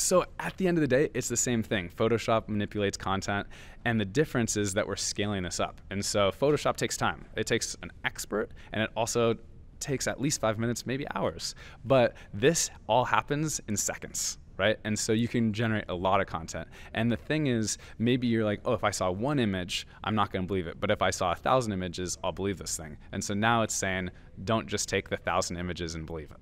So at the end of the day, it's the same thing. Photoshop manipulates content, and the difference is that we're scaling this up. And so Photoshop takes time. It takes an expert, and it also takes at least five minutes, maybe hours. But this all happens in seconds right? And so you can generate a lot of content. And the thing is, maybe you're like, oh, if I saw one image, I'm not going to believe it. But if I saw a thousand images, I'll believe this thing. And so now it's saying, don't just take the thousand images and believe it.